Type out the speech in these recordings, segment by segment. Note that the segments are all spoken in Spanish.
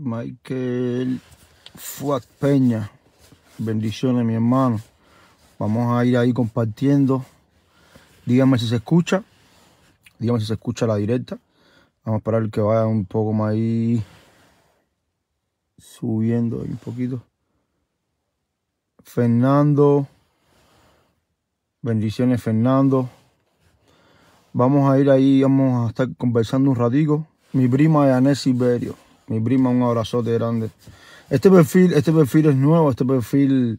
Michael Fuat Peña. Bendiciones, mi hermano. Vamos a ir ahí compartiendo. Dígame si se escucha. Dígame si se escucha la directa. Vamos a esperar que vaya un poco más ahí. Subiendo ahí un poquito. Fernando. Bendiciones, Fernando. Vamos a ir ahí, vamos a estar conversando un ratico. Mi prima anés Iberio. Mi prima, un abrazote grande. Este perfil, este perfil es nuevo, este perfil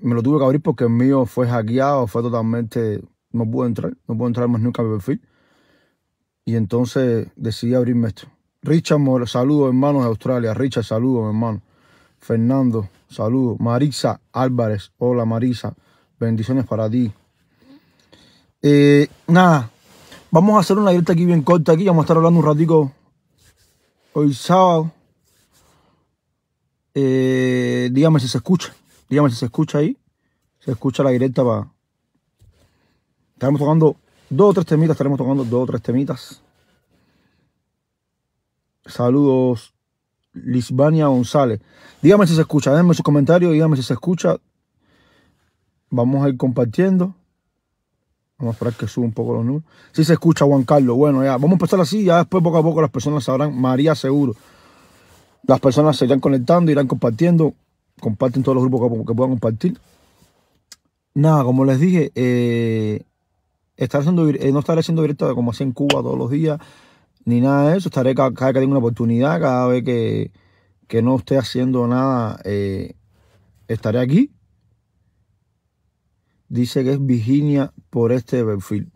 me lo tuve que abrir porque el mío fue hackeado, fue totalmente, no pude entrar, no pude entrar más nunca a mi perfil. Y entonces decidí abrirme esto. Richard, saludos hermanos de Australia. Richard, saludos hermano. Fernando, saludos. Marisa Álvarez, hola Marisa, bendiciones para ti. Eh, nada, vamos a hacer una directa aquí bien corta aquí, vamos a estar hablando un ratico hoy sábado. Eh, dígame si se escucha. Dígame si se escucha ahí. Se escucha la directa para. Estaremos tocando dos o tres temitas. Estaremos tocando dos o tres temitas. Saludos, Lisbania González. Dígame si se escucha. déjenme sus comentarios, Dígame si se escucha. Vamos a ir compartiendo. Vamos a esperar que suba un poco los números. Sí se escucha Juan Carlos. Bueno, ya. Vamos a empezar así. Ya después, poco a poco, las personas sabrán. María seguro. Las personas se irán conectando, irán compartiendo. Comparten todos los grupos que, puedan compartir. Nada, como les dije, eh, haciendo, eh, no estaré haciendo directo como hacía en Cuba todos los días. Ni nada de eso. Estaré cada, vez que tenga una oportunidad, cada vez que, no esté haciendo nada, eh, estaré aquí dice que es Virginia por este perfil.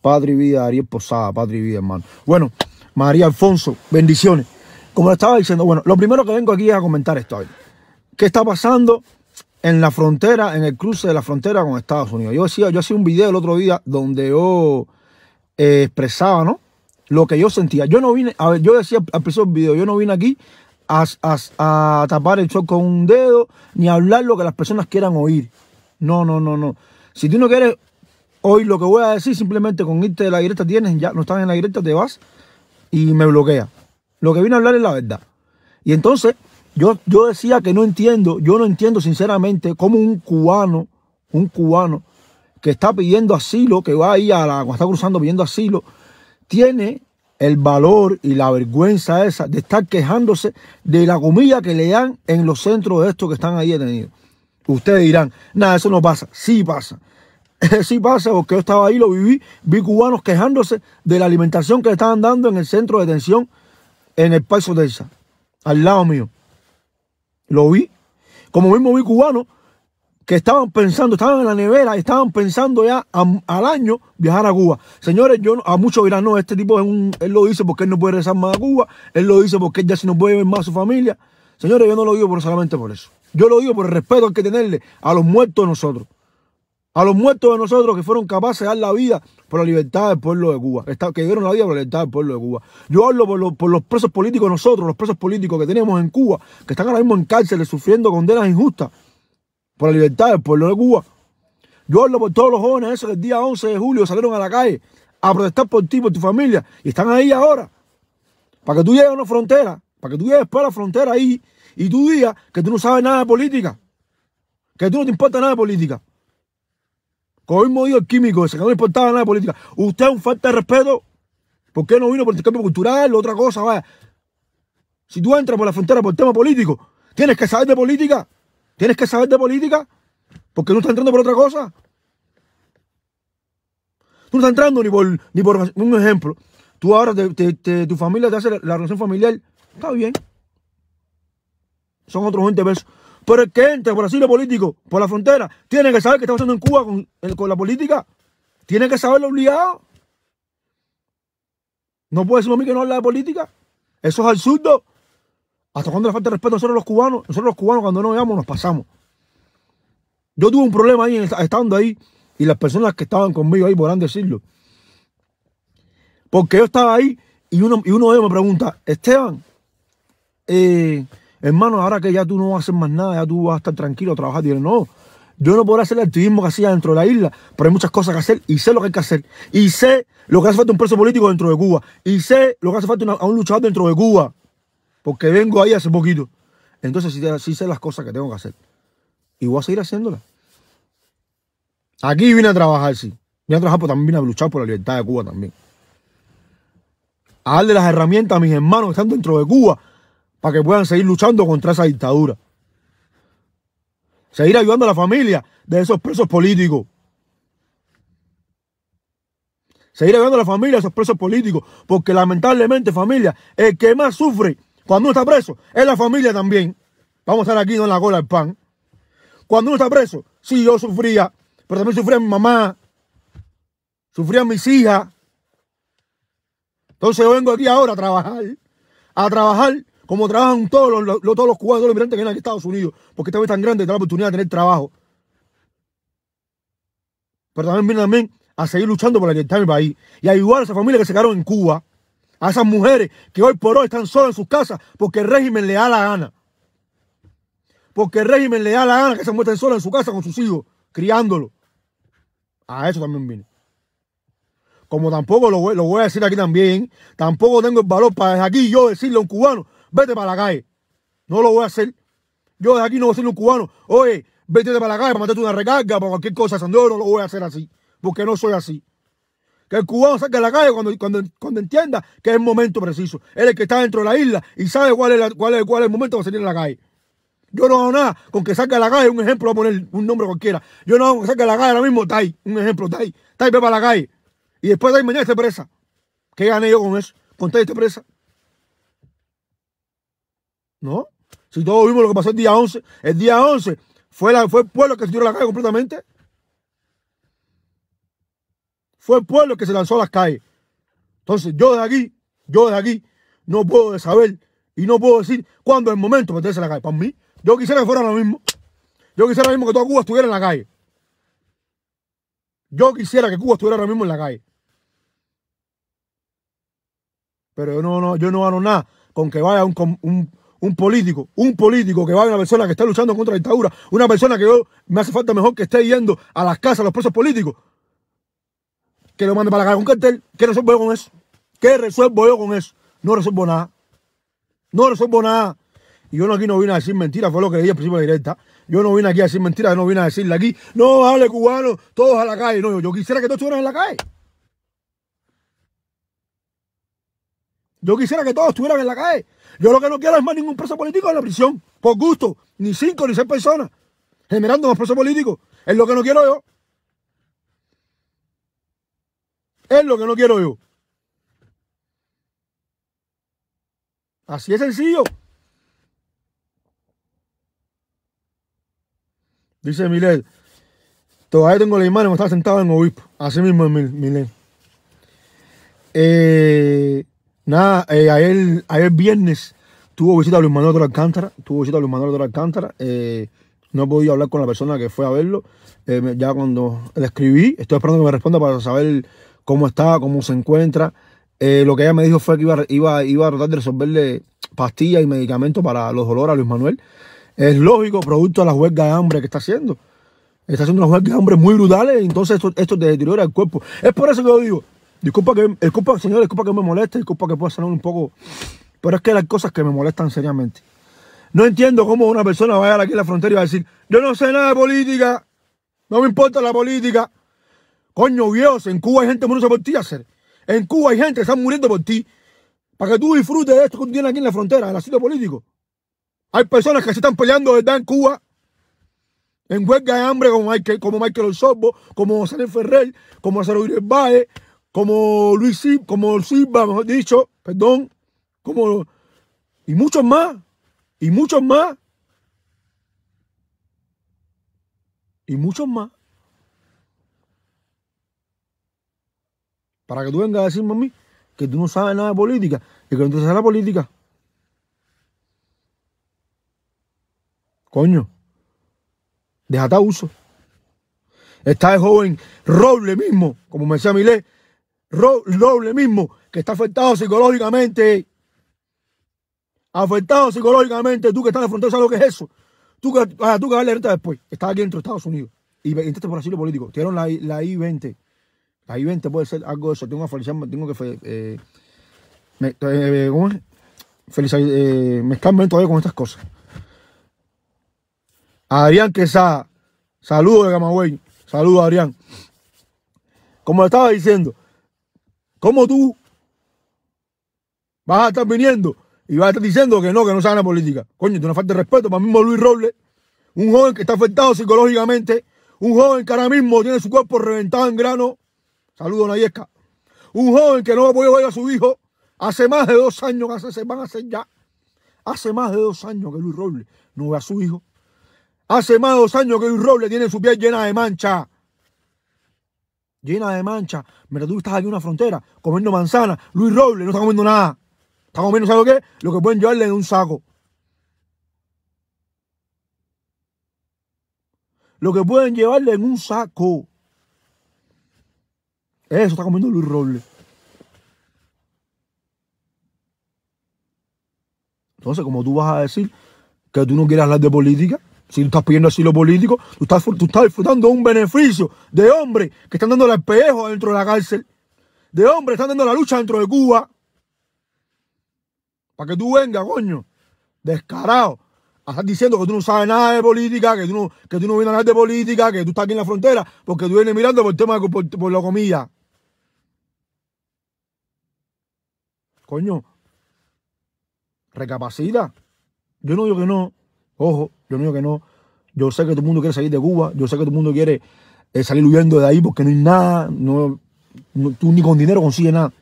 Padre y vida, Ariel Posada, padre y vida, hermano. Bueno, María Alfonso, bendiciones. Como le estaba diciendo, bueno, lo primero que vengo aquí es a comentar esto. ¿Qué está pasando en la frontera, en el cruce de la frontera con Estados Unidos? Yo hacía, yo hacía un video el otro día donde yo eh, expresaba, ¿no? Lo que yo sentía. Yo no vine, a ver, yo decía al principio del video, yo no vine aquí a, tapar el sol con un dedo, ni a hablar lo que las personas quieran oír. No, no, no, no. Si tú no quieres hoy lo que voy a decir, simplemente con irte de la directa tienes, ya no estás en la directa, te vas y me bloquea. Lo que vine a hablar es la verdad. Y entonces, yo, yo decía que no entiendo, yo no entiendo sinceramente cómo un cubano, un cubano que está pidiendo asilo, que va ahí a la, cuando está cruzando pidiendo asilo, tiene el valor y la vergüenza esa de estar quejándose de la comida que le dan en los centros de estos que están ahí detenidos. Ustedes dirán, nada, eso no pasa. Sí pasa. sí pasa, porque yo estaba ahí, lo viví, vi cubanos quejándose de la alimentación que le estaban dando en el centro de detención en el Paso esa. al lado mío. Lo vi. Como mismo vi cubanos que estaban pensando, estaban en la nevera, estaban pensando ya al año viajar a Cuba. Señores, yo a muchos dirán, no, este tipo es un, él lo dice porque él no puede regresar más a Cuba, él lo dice porque él ya se no puede ver más a su familia. Señores, yo no lo digo solamente por eso. Yo lo digo por el respeto que tenerle a los muertos de nosotros. A los muertos de nosotros que fueron capaces de dar la vida por la libertad del pueblo de Cuba. Que dieron la vida por la libertad del pueblo de Cuba. Yo hablo por los, presos políticos nosotros, los presos políticos que teníamos en Cuba, que están ahora mismo en cárceles sufriendo condenas injustas por la libertad del pueblo de Cuba. Yo hablo por todos los jóvenes esos que el día 11 de julio salieron a la calle a protestar por ti, por tu familia, y están ahí ahora. Para que tú llegues a una frontera, para que tú llegues para la frontera ahí y tú digas que tú no sabes nada de política, que tú no te importa nada de política. Como mismo dijo químico ese, que no importaba nada de política. Usted es un falta de respeto. ¿Por qué no vino por el cambio cultural? Otra cosa, vaya. Si tú entras por la frontera por tema político, tienes que saber de política. Tienes que saber de política. Porque no estás entrando por otra cosa. Tú no estás entrando ni por, ni por un ejemplo. Tú ahora, tu familia te hace la relación familiar. Está bien son otros 20 pesos. Pero el que entre por asilo político, por la frontera, tiene que saber qué está pasando en Cuba con, la política. Tiene que saberlo obligado. No puede decirme a mí que no habla de política. Eso es absurdo. ¿Hasta cuándo le falta respeto a nosotros los cubanos? Nosotros los cubanos cuando no veamos nos pasamos. Yo tuve un problema ahí estando ahí y las personas que estaban conmigo ahí podrán decirlo. Porque yo estaba ahí y uno, y uno de ellos me pregunta, Esteban, eh, hermano, ahora que ya tú no vas a hacer más nada, ya tú vas a estar tranquilo, trabajar. Dile, no, yo no podré hacer el activismo que hacía dentro de la isla, pero hay muchas cosas que hacer y sé lo que hay que hacer. Y sé lo que hace falta un preso político dentro de Cuba. Y sé lo que hace falta a un luchador dentro de Cuba. Porque vengo ahí hace poquito. Entonces sí, sé las cosas que tengo que hacer. Y voy a seguir haciéndolas. Aquí vine a trabajar, sí. Vine a trabajar, pero también vine a luchar por la libertad de Cuba también. A darle las herramientas a mis hermanos que están dentro de Cuba para que puedan seguir luchando contra esa dictadura. Seguir ayudando a la familia de esos presos políticos. Seguir ayudando a la familia de esos presos políticos. Porque lamentablemente, familia, el que más sufre cuando uno está preso es la familia también. Vamos a estar aquí no en la cola del pan. Cuando uno está preso, sí, yo sufría, pero también sufría mi mamá, sufría mis hijas. Entonces yo vengo aquí ahora a trabajar, a trabajar como trabajan todos los, todos los cubanos, los migrantes que vienen aquí a Estados Unidos, porque esta vez tan grande da la oportunidad de tener trabajo. Pero también vienen también a seguir luchando por la libertad de mi país y a ayudar a esas familias que se quedaron en Cuba, a esas mujeres que hoy por hoy están solas en sus casas porque el régimen le da la gana. Porque el régimen le da la gana que se muestren solas en su casa con sus hijos, criándolo. A eso también vine. como tampoco lo voy, a decir aquí también, tampoco tengo el valor para aquí yo decirle a un cubano vete para la calle. No lo voy a hacer. Yo de aquí no voy a ser un cubano. Oye, vete para la calle para matarte una recarga, para cualquier cosa. Yo no lo voy a hacer así. Porque no soy así. Que el cubano salga a la calle cuando, cuando, entienda que es el momento preciso. Él es el que está dentro de la isla y sabe cuál es, cuál es, cuál es el momento para salir a la calle. Yo no hago nada con que salga a la calle, un ejemplo, voy a poner un nombre cualquiera. Yo no hago que salga la calle ahora mismo, Tai, un ejemplo, Tai. Tai ve para la calle. Y después me mañana esté presa. ¿Qué gané yo con eso? Con Tai esté presa. No. Si todos vimos lo que pasó el día 11, el día 11 fue, la, fue el pueblo que se tiró la calle completamente. Fue el pueblo que se lanzó a las calles. Entonces, yo de aquí, yo de aquí, no puedo saber y no puedo decir cuándo es el momento de meterse la calle. Para mí, yo quisiera que fuera lo mismo. Yo quisiera lo mismo que toda Cuba estuviera en la calle. Yo quisiera que Cuba estuviera lo mismo en la calle. Pero yo no, no, yo no gano nada con que vaya un, un, un político, un político que va a una persona que está luchando contra la dictadura, una persona que yo me hace falta mejor que esté yendo a las casas, a los presos políticos, que lo mande para la calle con cartel. ¿Qué resuelvo yo con eso? ¿Qué resuelvo yo con eso? No resuelvo nada. No resuelvo nada. Y yo no aquí no vine a decir mentiras, fue lo que dije al principio de directa. Yo no vine aquí a decir mentiras, yo no vine a decirle aquí, no, vale cubano, todos a la calle. No, yo quisiera que todos estuvieran en la calle. Yo quisiera que todos estuvieran en la calle. Yo lo que no quiero es más ningún preso político en la prisión, por gusto, ni cinco ni seis personas, generando más presos políticos. Es lo que no quiero yo. Es lo que no quiero yo. Así es sencillo. Dice Milet, todavía tengo la imagen, me está sentado en obispo. Así mismo es Milet. Eh, nada, eh, ayer viernes Tuvo visita a Luis Manuel de Alcántara, tuvo visita a Luis Manuel de Alcántara. Eh, no he podido hablar con la persona que fue a verlo. Eh, ya cuando le escribí, estoy esperando que me responda para saber cómo está, cómo se encuentra. Eh, lo que ella me dijo fue que iba, a tratar de resolverle pastillas y medicamentos para los dolores a Luis Manuel. Es lógico, producto de la huelga de hambre que está haciendo. Está haciendo una huelga de hambre muy brutales, entonces esto, te deteriora el cuerpo. Es por eso que yo digo, disculpa que, señor, disculpa que me moleste, disculpa que pueda sonar un poco pero es que hay cosas que me molestan seriamente. No entiendo cómo una persona va a llegar aquí a la frontera y va a decir, yo no sé nada de política, no me importa la política. Coño Dios, en Cuba hay gente muriendo por ti, hacer. En Cuba hay gente que está muriendo por ti. Para que tú disfrutes de esto que tú tienes aquí en la frontera, el asilo político. Hay personas que se están peleando de en Cuba. En huelga de hambre como Michael, como Osorbo, como José Ferrer, como Cero Valle, como Luis como Silva, mejor dicho, perdón como Y muchos más, y muchos más, y muchos más. Para que tú vengas a decirme a mí que tú no sabes nada de política y que no te sabes la política. Coño, déjate uso. Está el joven Roble mismo, como me decía Milé, Roble mismo, que está afectado psicológicamente afectado psicológicamente, tú que estás en la frontera, ¿sabes lo que es eso? Tú que, ah, tú que vas a la renta después, estás aquí dentro de Estados Unidos y entraste por asilo político, quiero la, la I-20. La I-20 puede ser algo de eso, tengo que tengo que... Eh, me, eh, eh, ¿cómo eh, me están todavía con estas cosas. Adrián Quesada, saludos de Camagüey, saludos Adrián. Como estaba diciendo, ¿cómo tú vas a estar viniendo y va a estar diciendo que no, que no sana la política. Coño, tiene una falta de respeto para mismo Luis Robles, un joven que está afectado psicológicamente, un joven que ahora mismo tiene su cuerpo reventado en grano. Saludos, Nayesca. Un joven que no ha podido ver a su hijo hace más de dos años, que se van a ya. Hace más de dos años que Luis Robles no ve a su hijo. Hace más de dos años que Luis Robles tiene su piel llena de mancha. Llena de mancha. Mira, tú estás aquí en una frontera comiendo manzana. Luis Robles no está comiendo nada. Está comiendo, ¿sabes lo que? Lo que pueden llevarle en un saco. Lo que pueden llevarle en un saco. Eso está comiendo Luis Robles. Entonces, como tú vas a decir que tú no quieres hablar de política, si tú estás pidiendo asilo político, tú estás, tú estás disfrutando de un beneficio de hombres que están dando el espejo dentro de la cárcel, de hombres que están dando la lucha dentro de Cuba. Para que tú vengas, coño, descarado. Estás diciendo que tú no sabes nada de política, que tú no, que tú no vienes a hablar de política, que tú estás aquí en la frontera, porque tú vienes mirando por el tema por, la comida. Coño, recapacita. Yo no digo que no. Ojo, yo no digo que no. Yo sé que todo el mundo quiere salir de Cuba. Yo sé que todo el mundo quiere eh, salir huyendo de ahí porque no hay nada. tú ni con dinero consigues nada.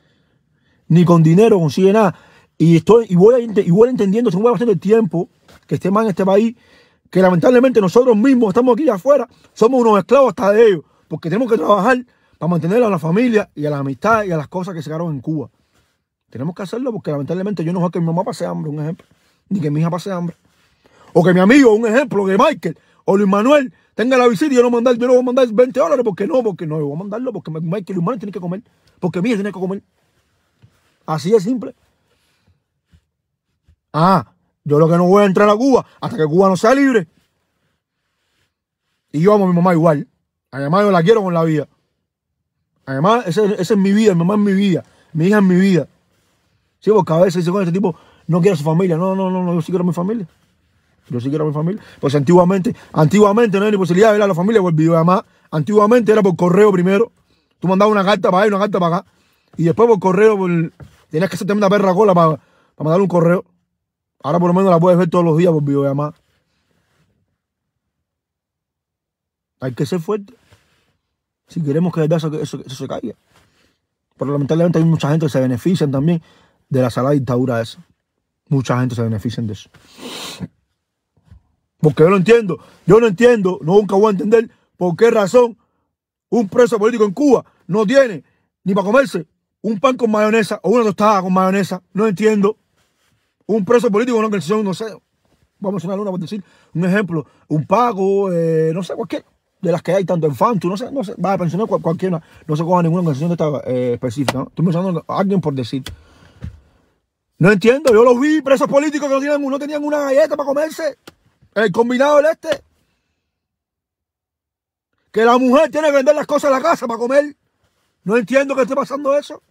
Ni con dinero consigues nada. Y, estoy, y, voy, a, y voy entendiendo, según voy el tiempo que esté más en este país, que lamentablemente nosotros mismos estamos aquí afuera, somos unos esclavos hasta de ellos, porque tenemos que trabajar para mantener a la familia y a la amistad y a las cosas que se quedaron en Cuba. Tenemos que hacerlo porque lamentablemente yo no quiero que mi mamá pase hambre, un ejemplo, ni que mi hija pase hambre. O que mi amigo, un ejemplo, que Michael o Luis Manuel tenga la visita y yo no mandar, yo no voy a mandar 20 dólares, porque no, porque no, voy a mandarlo porque Michael y Luis Manuel tienen que comer, porque mi hija tiene que comer. Así es simple. Ah, yo lo que no voy a entrar a Cuba hasta que Cuba no sea libre. Y yo amo a mi mamá igual. Además, yo la quiero con la vida. Además, esa, es mi vida, mi mamá es mi vida, mi hija es mi vida. Sí, porque a veces con este tipo no quiero a su familia. No, no, no, no, yo sí quiero a mi familia. Yo sí quiero a mi familia. Pues antiguamente, antiguamente no había ni posibilidad de ver a la familia por pues, además Antiguamente era por correo primero. Tú mandabas una carta para ahí, una carta para acá. Y después por correo, tenías que hacerte una perra cola para, para mandar un correo. Ahora por lo menos la puedes ver todos los días por videollamada. Hay que ser fuerte. Si queremos que eso, se caiga. Pero lamentablemente hay mucha gente que se benefician también de la sala de dictadura esa. Mucha gente se beneficia de eso. Porque yo no entiendo, yo no entiendo, nunca voy a entender por qué razón un preso político en Cuba no tiene ni para comerse un pan con mayonesa o una tostada con mayonesa. No entiendo. Un preso político, una organización, no sé, vamos a mencionar una por decir, un ejemplo, un pago, eh, no sé, cualquier, de las que hay, tanto en Fantu, no sé, no sé, va a pensionar cualquiera, no se coja ninguna organización de esta eh, específica, Estoy mencionando a alguien por decir. No entiendo, yo los vi presos políticos que no tenían, no tenían una galleta para comerse. El combinado del este. Que la mujer tiene que vender las cosas a la casa para comer. No entiendo que esté pasando eso.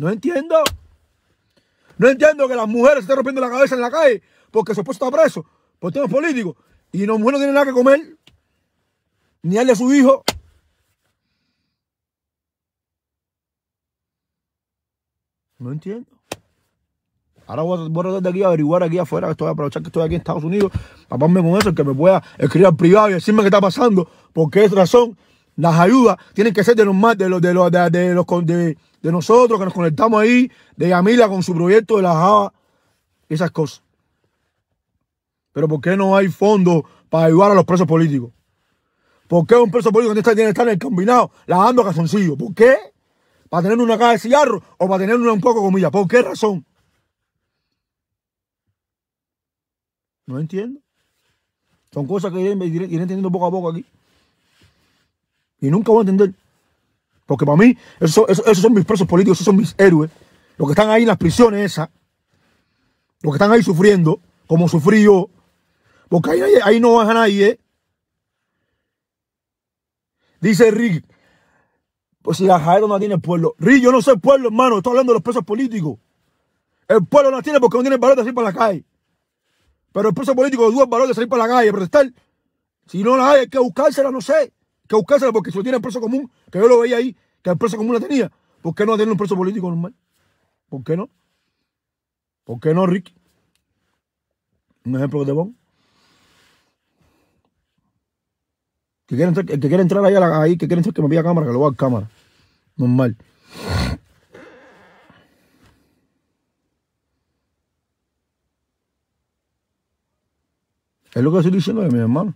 No entiendo. No entiendo que las mujeres se estén rompiendo la cabeza en la calle porque su esposo está preso por temas políticos y no mujeres no tienen nada que comer ni darle a su hijo. No entiendo. Ahora voy a, de aquí averiguar aquí afuera, que estoy a aprovechar que estoy aquí en Estados Unidos, taparme con eso, que me pueda escribir al privado y decirme qué está pasando, porque es razón las ayudas tienen que ser de los más, de los, de de, los de, nosotros que nos conectamos ahí, de Yamila con su proyecto de la Java, esas cosas. Pero ¿por qué no hay fondos para ayudar a los presos políticos? ¿Por qué un preso político tiene que estar en el combinado lavando calzoncillos? ¿Por qué? ¿Para tener una caja de cigarro o para tener una un poco de comida? ¿Por qué razón? No entiendo. Son cosas que iré entendiendo poco a poco aquí. Y nunca voy a entender. Porque para mí, esos, esos, son mis presos políticos, esos son mis héroes. Los que están ahí en las prisiones esas. Los que están ahí sufriendo, como sufrí yo. Porque ahí, ahí no baja nadie. ¿eh? Dice Rick. Pues si la Jairo no tiene pueblo. Rick, yo no soy pueblo, hermano. Estoy hablando de los presos políticos. El pueblo no tiene porque no tiene el valor de salir para la calle. Pero el preso político duda el valor de salir para la calle a protestar. Si no la hay, hay que buscársela, no sé que buscársela porque si lo tiene el preso común, que yo lo veía ahí, que el preso común la tenía, ¿por qué no tener un preso político normal? ¿Por qué no? ¿Por qué no, Ricky? Un ejemplo de te Que quiere entrar, ahí, que quiere entrar, que me pida cámara, que lo voy a cámara. Normal. Es lo que estoy diciendo de mi hermano.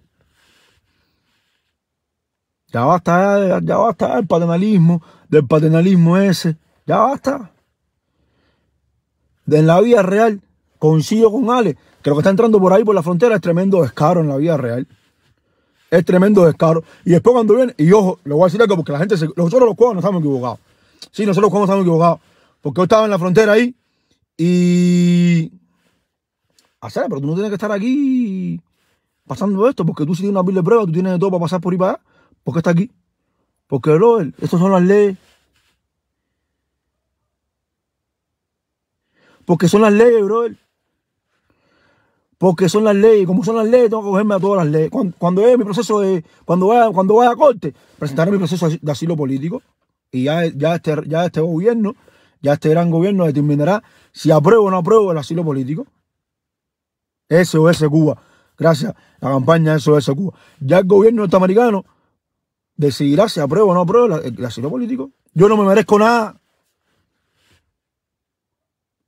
Ya basta, ya, basta el paternalismo, del paternalismo ese. Ya basta. En la vida real, consigo con Ale, que lo que está entrando por ahí por la frontera es tremendo descaro en la vida real. Es tremendo descaro. Y después cuando viene, y ojo, le voy a decir algo porque la gente se. Nosotros los juegos no estamos equivocados. Sí, nosotros los no estamos equivocados. Porque yo estaba en la frontera ahí y. hacer pero tú no tienes que estar aquí pasando esto, porque tú si tienes una pila de pruebas, tú tienes de todo para pasar por ahí para allá. ¿Por qué está aquí? Porque, bro, estas son las leyes. Porque son las leyes, bro. Porque son las leyes. Como son las leyes, tengo que cogerme a todas las leyes. Cuando, es mi proceso de. Cuando vaya, cuando vaya a corte, presentaré mi proceso de asilo político. Y ya, ya, este, ya este gobierno, ya este gran gobierno determinará si apruebo o no apruebo el asilo político. SOS Cuba. Gracias. La campaña SOS Cuba. Ya el gobierno norteamericano decidirá si aprueba o no aprueba el, asilo político. Yo no me merezco nada.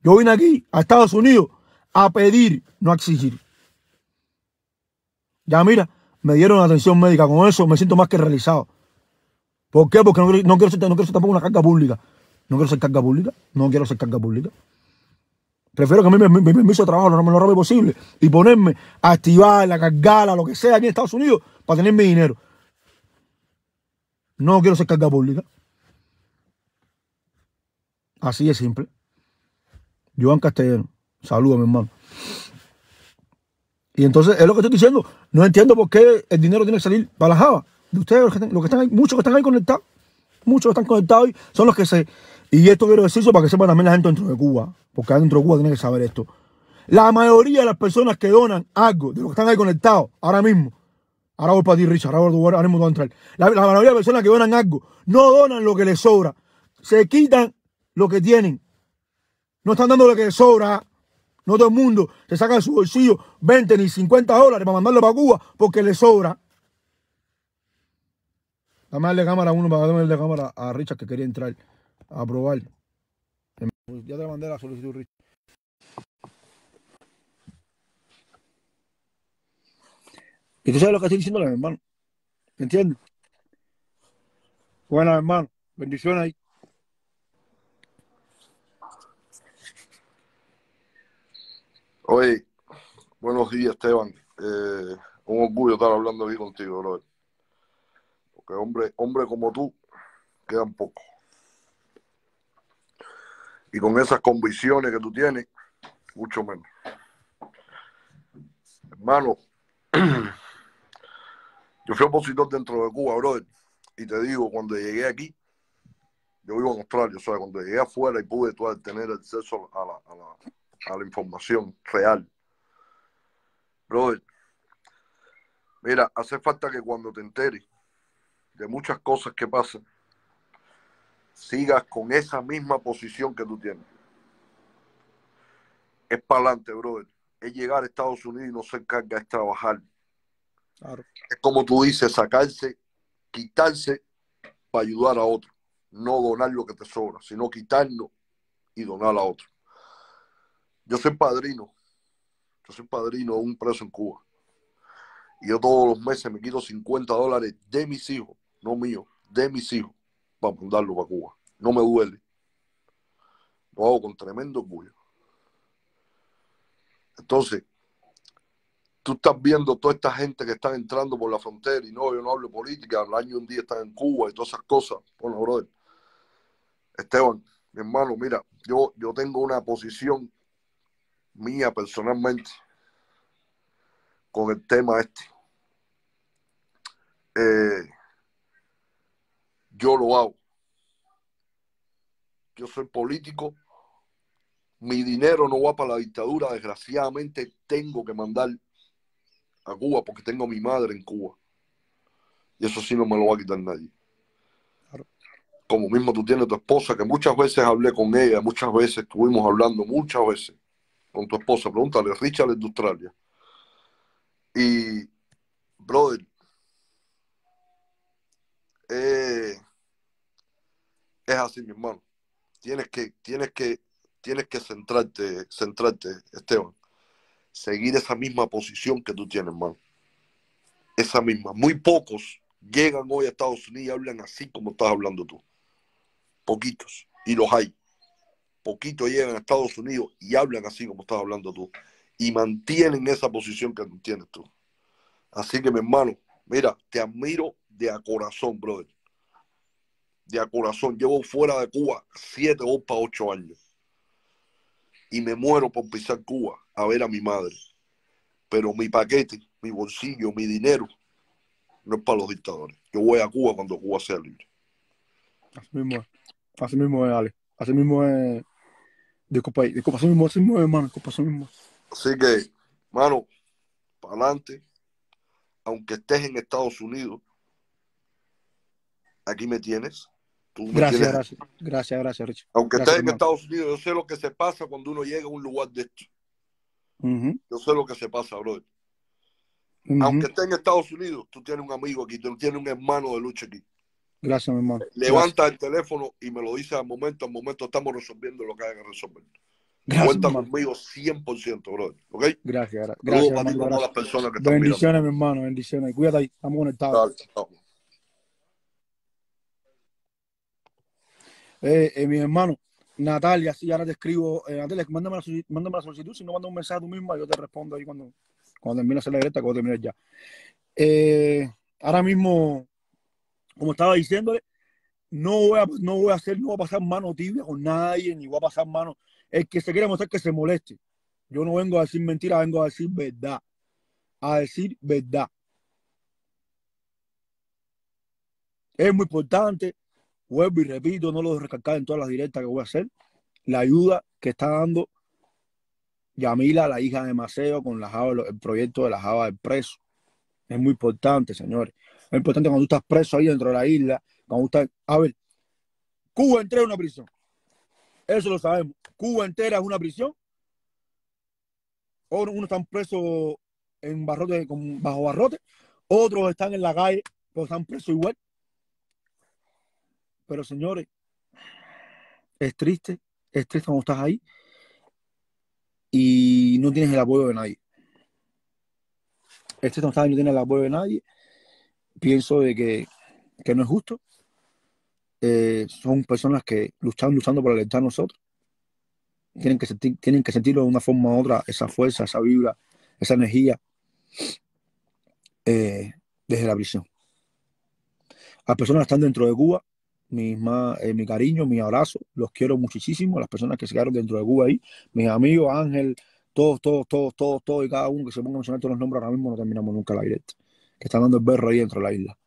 Yo vine aquí, a Estados Unidos, a pedir, no a exigir. Ya mira, me dieron atención médica. Con eso me siento más que realizado. ¿Por qué? Porque no, quiero, ser, tampoco una carga pública. No quiero ser carga pública. No quiero ser carga pública. Prefiero que a mí me, me, trabajo lo más rápido posible y ponerme a activar la cargarla, lo que sea aquí en Estados Unidos para tener mi dinero. No quiero ser carga pública. Así de simple. Joan Castellano. Saluda, mi hermano. Y entonces es lo que estoy diciendo. No entiendo por qué el dinero tiene que salir para la Java. De ustedes, los que, están, ahí, muchos que están ahí conectados, muchos que están conectados son los que se. Y esto quiero decirlo para que sepan también la gente dentro de Cuba, porque dentro de Cuba tiene que saber esto. La mayoría de las personas que donan algo, de los que están ahí conectados ahora mismo, Ahora voy para ti, Richard. Ahora, voy, ahora entrar. La, mayoría de personas que donan algo no donan lo que les sobra. Se quitan lo que tienen. No están dando lo que les sobra. No todo el mundo se saca de su bolsillo 20 ni 50 dólares para mandarlo para Cuba porque les sobra. Dame darle cámara a uno para darle cámara a Richard que quería entrar a probar. Ya te mandé la solicitud, Richard. Y tú sabes lo que estoy diciéndole, hermano. ¿Me entiendes? Bueno, hermano. Bendiciones ahí. Oye, buenos días, Esteban. Eh, un orgullo estar hablando aquí contigo, brother. Porque hombre, hombre como tú, quedan poco Y con esas convicciones que tú tienes, mucho menos. Hermano, Yo fui opositor dentro de Cuba, brother. Y te digo, cuando llegué aquí, yo vivo en Australia, o sea, cuando llegué afuera y pude tener acceso a la, información real. Brother, mira, hace falta que cuando te enteres de muchas cosas que pasan, sigas con esa misma posición que tú tienes. Es para adelante, brother. Es llegar a Estados Unidos y no se carga, es trabajar es como tú dices, sacarse, quitarse para ayudar a otro. No donar lo que te sobra, sino quitarlo y donar a otro. Yo soy padrino. Yo soy padrino de un preso en Cuba. Y yo todos los meses me quito 50 dólares de mis hijos, no mío, de mis hijos, para mandarlo para Cuba. No me duele. Lo hago con tremendo orgullo. Entonces, tú estás viendo toda esta gente que está entrando por la frontera y no, yo no hablo política, al año un día están en Cuba y todas esas cosas. Bueno, brother, Esteban, mi hermano, mira, yo, yo tengo una posición mía personalmente con el tema este. Eh, yo lo hago. Yo soy político. Mi dinero no va para la dictadura. Desgraciadamente tengo que mandar a Cuba porque tengo mi madre en Cuba. Y eso sí no me lo va a quitar nadie. Como mismo tú tienes tu esposa, que muchas veces hablé con ella, muchas veces estuvimos hablando, muchas veces con tu esposa. Pregúntale, Richard de Australia. Y, brother, eh, es así, mi hermano. Tienes que, tienes que, tienes que centrarte, centrarte, Esteban seguir esa misma posición que tú tienes, hermano. Esa misma. Muy pocos llegan hoy a Estados Unidos y hablan así como estás hablando tú. Poquitos. Y los hay. Poquitos llegan a Estados Unidos y hablan así como estás hablando tú. Y mantienen esa posición que tienes tú. Así que, mi hermano, mira, te admiro de a corazón, brother. De a corazón. Llevo fuera de Cuba siete o para ocho años y me muero por pisar Cuba a ver a mi madre. Pero mi paquete, mi bolsillo, mi dinero, no es para los dictadores. Yo voy a Cuba cuando Cuba sea libre. Así mismo es. Así mismo es, Ale. Así mismo es. Disculpa ahí. Disculpa, así mismo es, mismo hermano. así mismo Así que, mano, para adelante. Aunque estés en Estados Unidos, aquí me tienes Gracias, gracias, gracias, gracias, Richard. Aunque estés en Estados Unidos, yo sé lo que se pasa cuando uno llega a un lugar de esto. Yo sé lo que se pasa, brother. Aunque estés en Estados Unidos, tú tienes un amigo aquí, tú tienes un hermano de lucha aquí. Gracias, mi hermano. Levanta el teléfono y me lo dice al momento, al momento estamos resolviendo lo que hay que resolver. Gracias, Cuenta conmigo 100%, brother. ¿Ok? Gracias, gracias. Bendiciones, mi hermano, bendiciones. Cuídate ahí, estamos conectados. Eh, eh, mi hermano, Natalia, si ahora te escribo. Eh, Natalia, mándame la, mándame la, solicitud. Si no, manda un mensaje tú misma, yo te respondo ahí cuando, cuando termine hacer la directa, cuando termine ya. ahora mismo, como estaba diciéndole, no voy, a, no voy a hacer, no voy a pasar mano tibia con nadie, ni voy a pasar mano. El que se quiera mostrar que se moleste. Yo no vengo a decir mentiras, vengo a decir verdad. A decir verdad. Es muy importante Vuelvo y repito, no lo recalcar en todas las directas que voy a hacer, la ayuda que está dando Yamila, la hija de Maceo, con la el proyecto de la Java del preso. Es muy importante, señores. Es importante cuando tú estás preso ahí dentro de la isla, cuando estás... A ver, Cuba entera es una prisión. Eso lo sabemos. Cuba entera es una prisión. Uno, unos están presos en barrote, bajo barrote, otros están en la calle, pero están presos igual. Pero señores, es triste, es triste cuando estás ahí y no tienes el apoyo de nadie. Es triste cuando estás ahí no tienes el apoyo de nadie. Pienso de que, no es justo. Eh, son personas que luchan luchando por alentar a nosotros. Tienen que, tienen que sentirlo de una forma u otra, esa fuerza, esa vibra, esa energía eh, desde la prisión. Las personas que están dentro de Cuba mi, eh, mi cariño, mi abrazo, los quiero muchísimo, las personas que se quedaron dentro de Cuba ahí, mis amigos, Ángel, todos, todos, todos, todos, todos, y cada uno que se ponga a mencionar todos los nombres ahora mismo no terminamos nunca la directa, que están dando el berro ahí dentro de la isla.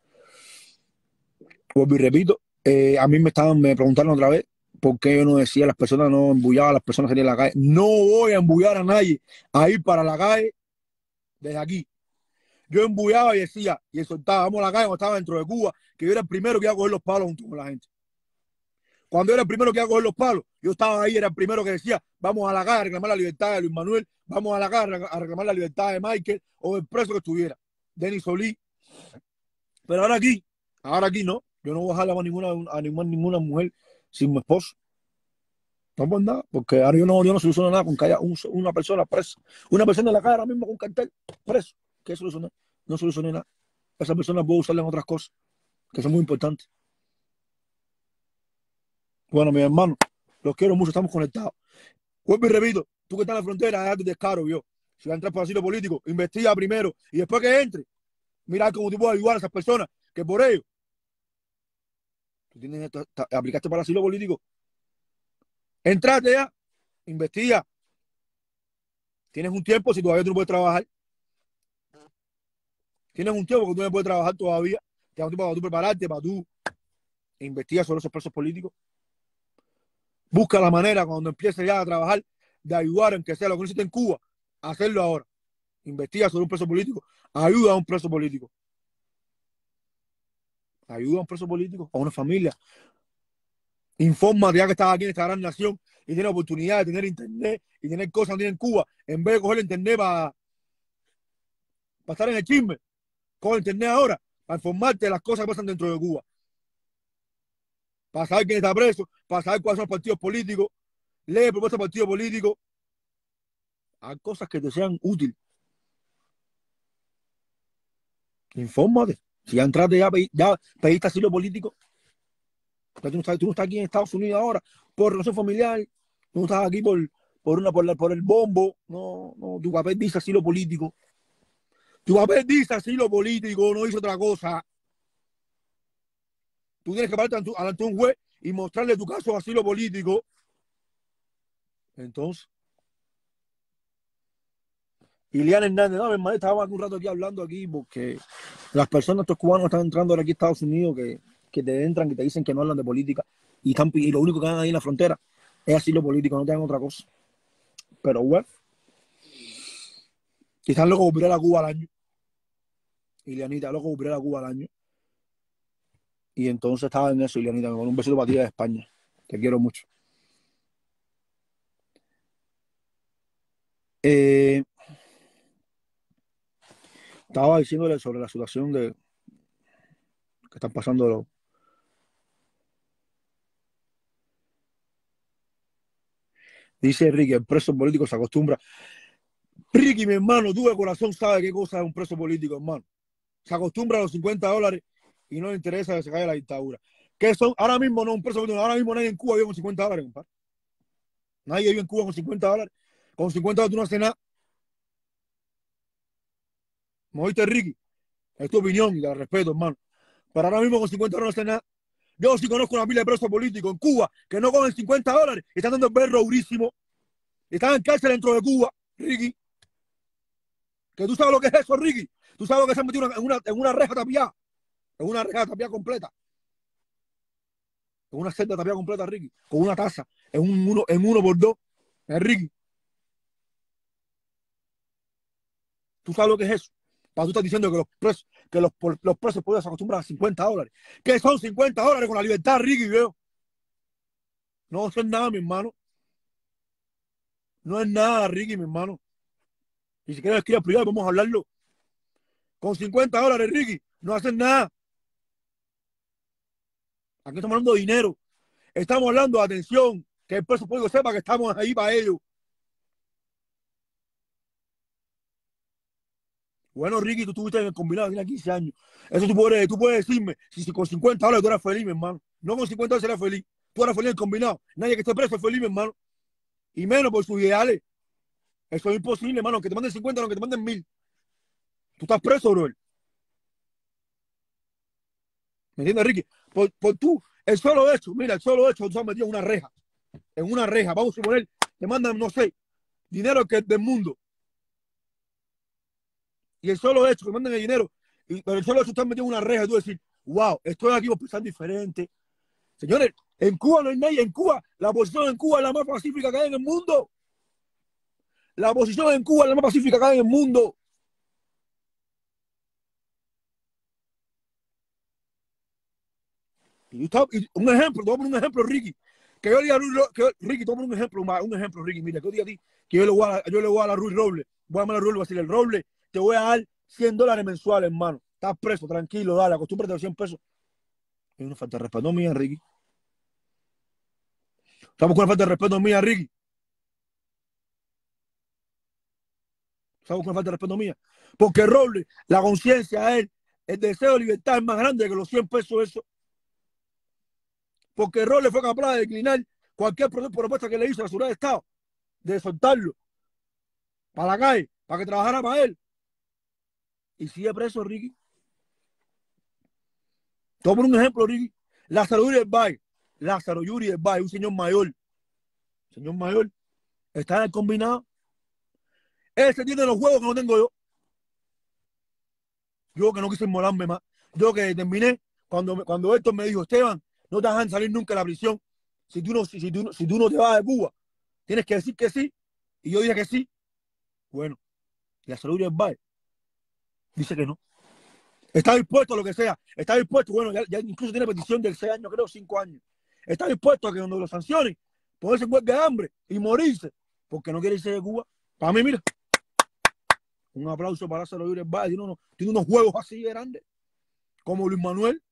Pues y repito, eh, a mí me estaban, me preguntaron otra vez por qué yo no decía las personas no a las personas que a la calle. No voy a embullar a nadie a ir para la calle desde aquí yo embullaba y decía, y vamos a la calle cuando estaba dentro de Cuba, que yo era el primero que iba a coger los palos junto con la gente. Cuando yo era el primero que iba a coger los palos, yo estaba ahí, era el primero que decía, vamos a la calle a reclamar la libertad de Luis Manuel, vamos a la calle a reclamar la libertad de Michael o el preso que estuviera, Denis Solí. Pero ahora aquí, ahora aquí no, yo no voy a jalar a ninguna, a ninguna, mujer sin mi esposo. No por nada, porque ahora yo no, yo no soluciono nada con que haya una persona presa. Una persona en la calle ahora mismo con cartel preso que no solucioné nada. Esa persona puedo usarla en otras cosas, que son muy importantes. Bueno, mi hermano los quiero mucho, estamos conectados. Vuelvo y repito, tú que estás en la frontera, de descaro, yo. Si vas a entrar por asilo político, investiga primero y después que entre, mira cómo tú puedes ayudar a esas personas, que por ello. Tú tienes aplicaste para asilo político. entrate ya, investiga. Tienes un tiempo, si todavía tú no puedes trabajar, Tienes un tiempo que tú no puedes trabajar todavía. Tienes un tiempo para tú prepararte, para tú investigar sobre esos presos políticos. Busca la manera cuando empieces ya a trabajar de ayudar, en que sea lo que no en Cuba, hacerlo ahora. Investiga sobre un preso político. Ayuda a un preso político. Ayuda a un preso político, a una familia. Informa ya que estás aquí en esta gran nación y tienes oportunidad de tener internet y tener cosas que en Cuba, en vez de coger el internet para estar en el chisme el internet ahora para informarte de las cosas que pasan dentro de Cuba. Para saber quién está preso, para saber cuáles son los partidos políticos, lee propuestas de partidos políticos. Hay cosas que te sean útiles. Infórmate. Si ya entraste, ya, pediste asilo político. Tú no, estás, aquí en Estados Unidos ahora por relación familiar. Tú no estás aquí por, por, el bombo. No, no, tu papel dice asilo político. Tu papel dice asilo político, no hizo otra cosa. Tú tienes que pararte ante un juez y mostrarle tu caso de asilo político. Entonces, Iliana Hernández, no, mi estaba un rato aquí hablando aquí porque las personas, estos cubanos están entrando ahora aquí a Estados Unidos que, te entran, y te dicen que no hablan de política y, lo único que hagan ahí en la frontera es asilo político, no te dan otra cosa. Pero bueno, y están compré la Cuba al año. Ilianita, luego compré la Cuba al año. Y entonces estaba en eso, Ilianita, con un besito para ti de España. Te quiero mucho. Eh, estaba diciéndole sobre la situación de que están pasando los, Dice Enrique, el preso político se acostumbra. Ricky, mi hermano, tú de corazón sabes qué cosa es un preso político, hermano. Se acostumbra a los 50 dólares y no le interesa que se caiga la dictadura. Que son, ahora mismo no, un preso político, ahora mismo nadie en Cuba vive con 50 dólares, compadre. Nadie vive en Cuba con 50 dólares. Con 50 dólares tú no haces nada. ¿Me oíste, Ricky? Es tu opinión y la respeto, hermano. Pero ahora mismo con 50 dólares no haces nada. Yo sí conozco una pila de presos políticos en Cuba que no comen 50 dólares están dando el berro durísimo. Están en cárcel dentro de Cuba, Ricky tú sabes lo que es eso, Ricky. Tú sabes lo que se ha en una, en una reja tapiada. En una reja tapiada completa. En una celda tapiada completa, Ricky. Con una taza. En un uno, en uno por dos. En eh, Ricky. Tú sabes lo que es eso. Para tú estás diciendo que los presos, que los, los puedes se a 50 dólares. ¿Qué son 50 dólares con la libertad, Ricky, veo? No es nada, mi hermano. No es nada, Ricky, mi hermano. Ni siquiera les quiero vamos a hablarlo. Con 50 dólares, Ricky, no hacen nada. Aquí estamos hablando de dinero. Estamos hablando atención, que el presupuesto sepa que estamos ahí para ellos. Bueno, Ricky, tú estuviste en el combinado, tiene 15 años. Eso tú puedes, tú puedes decirme, si, con 50 dólares tú eras feliz, mi hermano. No con 50 dólares feliz. Tú eras feliz en el combinado. Nadie que esté preso es feliz, mi hermano. Y menos por sus ideales. Eso es imposible, hermano. Que te manden 50, no que te manden mil. Tú estás preso, bro. ¿Me entiendes, Ricky? Por, tú, el solo hecho, mira, el solo hecho, tú has metido en una reja. En una reja, vamos a poner, te mandan, no sé, dinero que es del mundo. Y el solo hecho, que mandan el dinero, pero el solo hecho, tú has metido en una reja. Y tú decir, wow, estoy aquí vos pues, pensás diferente. Señores, en Cuba no hay nadie. En Cuba, la posición en Cuba es la más pacífica que hay en el mundo. La oposición en Cuba es la más pacífica acá en el mundo. Y un ejemplo, te un ejemplo, Ricky. Que yo diga a Ricky, toma un ejemplo, un ejemplo, Ricky. Mira, que yo diga a ti, que yo le voy a, yo le voy a dar a Ruiz Robles, voy a llamar a Ruiz Robles, decirle, el Robles, te voy a dar 100 dólares mensuales, hermano. Estás preso, tranquilo, dale, acostúmbrate a los 100 pesos. Es una falta de respeto mía, Ricky. Estamos con una falta de respeto mía, Ricky. ¿Sabes falta de Porque Robles, la conciencia a él, el deseo de libertad es más grande que los 100 pesos eso. Porque Robles fue capaz de declinar cualquier propuesta que le hizo a la seguridad de Estado, de soltarlo para la calle, para que trabajara para él. Y sigue preso Ricky. Toma un ejemplo, Ricky. Lázaro Yuri del Lázaro Yuri del un señor mayor. Señor mayor. Está en el combinado ese tiene los juegos que no tengo yo. Yo que no quise morarme más. Yo que terminé cuando, cuando esto me dijo, Esteban, no te dejan salir nunca de la prisión. Si tú, no, si, tú, si tú no te vas de Cuba, tienes que decir que sí. Y yo dije que sí. Bueno, la salud del Valle dice que no. Está dispuesto a lo que sea. Está dispuesto, bueno, ya, incluso tiene petición del 6 años, creo, 5 años. Está dispuesto a que cuando lo sancionen, ponerse en huelga de hambre y morirse, porque no quiere irse de Cuba. Para mí, mira, un aplauso para Salvador Yúñez Valle. Tiene unos, tiene unos juegos así grandes. Como Luis Manuel.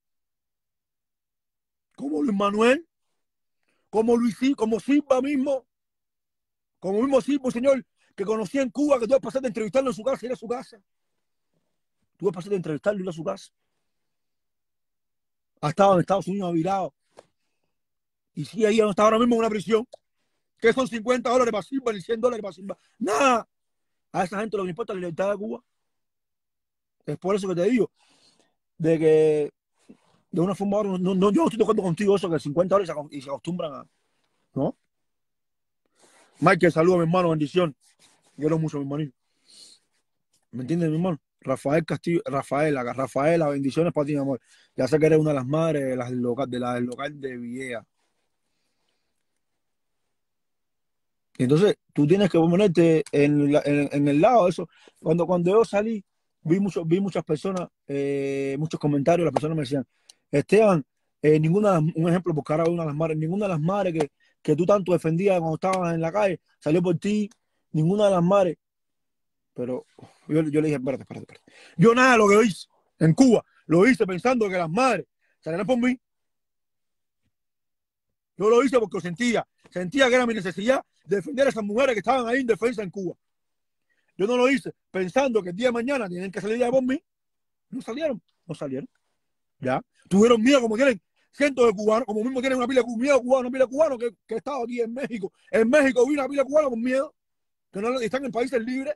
Como Luis Manuel. Como Luis, como Silva mismo. Como mismo Silva, señor, que conocí en Cuba, que tuve que pasar de entrevistarlo en su casa, ir a su casa. Tuve que pasar de entrevistarlo y ir a su casa. Ha estado en Estados Unidos, ha virado. Y sí, ahí está ahora mismo en una prisión. Que son 50 dólares para Silva, y 100 dólares para Silva. Nada. A esa gente lo que le importa es la libertad de Cuba. Es por eso que te digo, de que de una forma no, yo no estoy tocando contigo eso, que 50 horas y se, acostumbran a. ¿No? Michael, saludo a mi hermano, bendición. quiero lo mucho, mi hermanito. ¿Me entiendes, mi hermano? Rafael Castillo, Rafaela, Rafaela, bendiciones para ti, mi amor. Ya sé que eres una de las madres de, local, de la del local de Villea. Entonces, tú tienes que ponerte en, el lado de eso. Cuando, cuando yo salí, vi, vi muchas personas, eh, muchos comentarios, las personas me decían, Esteban, eh, ninguna, un ejemplo, buscar a una de las madres, ninguna de las madres que, tú tanto defendías cuando estabas en la calle, salió por ti, ninguna de las madres. Pero yo, yo le dije, espérate, espérate, espérate. Yo nada lo que hice en Cuba, lo hice pensando que las madres salieron por mí. Yo lo hice porque sentía, sentía que era mi necesidad defender a esas mujeres que estaban ahí en defensa en Cuba. Yo no lo hice pensando que el día de mañana tienen que salir ya por mí. No salieron, no salieron. ¿Ya? Tuvieron miedo como tienen cientos de cubanos, como mismo tienen una pila de miedo una pila cubanos que, he estado aquí en México. En México vi una pila de cubanos con miedo, que no están en países libres.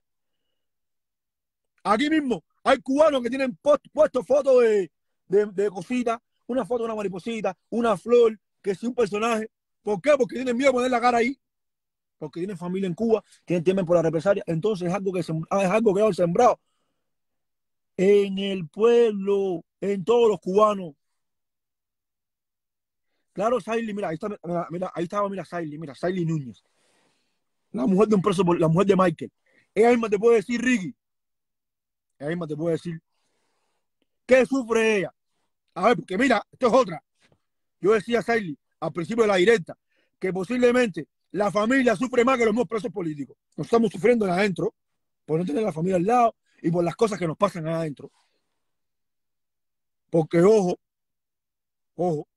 Aquí mismo hay cubanos que tienen puesto fotos de, de cositas, una foto de una mariposita, una flor, que es un personaje. ¿Por qué? Porque tienen miedo a poner la cara ahí. Porque tienen familia en Cuba, tienen tiempo por la represalia. Entonces es algo que, se, ah, es algo que sembrado en el pueblo, en todos los cubanos. Claro, Saily, mira, ahí está, mira, ahí estaba, mira, Saily, mira, Saily Núñez. La mujer de un preso, la mujer de Michael. Ella misma te puede decir, Ricky. Ella misma te puede decir, ¿qué sufre ella? A ver, porque mira, esto es otra. Yo decía a al principio de la directa que posiblemente la familia sufre más que los mismos presos políticos. Nos estamos sufriendo adentro por no tener la familia al lado y por las cosas que nos pasan adentro. Porque ojo, ojo,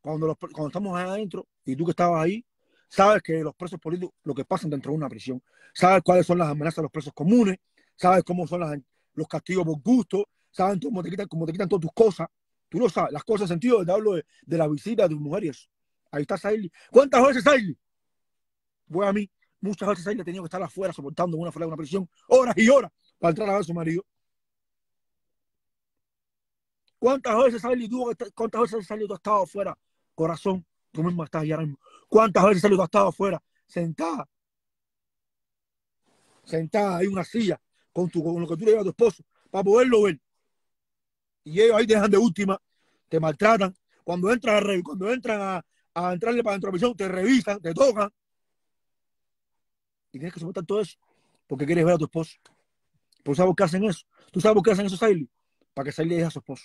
cuando, los, cuando estamos adentro y tú que estabas ahí, sabes que los presos políticos, lo que pasan dentro de una prisión, sabes cuáles son las amenazas de los presos comunes, sabes cómo son los castigos por gusto, sabes cómo te quitan, cómo te quitan todas tus cosas, Tú no sabes las cosas sentido, te hablo de, la visita de tus mujeres. Ahí está Sailly. ¿Cuántas veces Sailly? Voy a mí, muchas veces Sailly, ha tenido que estar afuera soportando una fuera una prisión horas y horas para entrar a ver a su marido. ¿Cuántas veces Sailly, tú, cuántas veces has estado afuera, corazón? Tú mismo estás ahí ahora mismo. ¿Cuántas veces salió tú has estado afuera, sentada? Sentada ahí en una silla con, tu, con lo que tú le llevas a tu esposo para poderlo ver. Y ellos ahí dejan de última te maltratan. Cuando entran a, cuando entran a, a entrarle para la prisión, te revisan, te tocan. Y tienes que soportar todo eso porque quieres ver a tu esposo. ¿Tú sabes qué hacen eso? ¿Tú sabes qué hacen eso, Saili? Para que Siley deje a su esposo.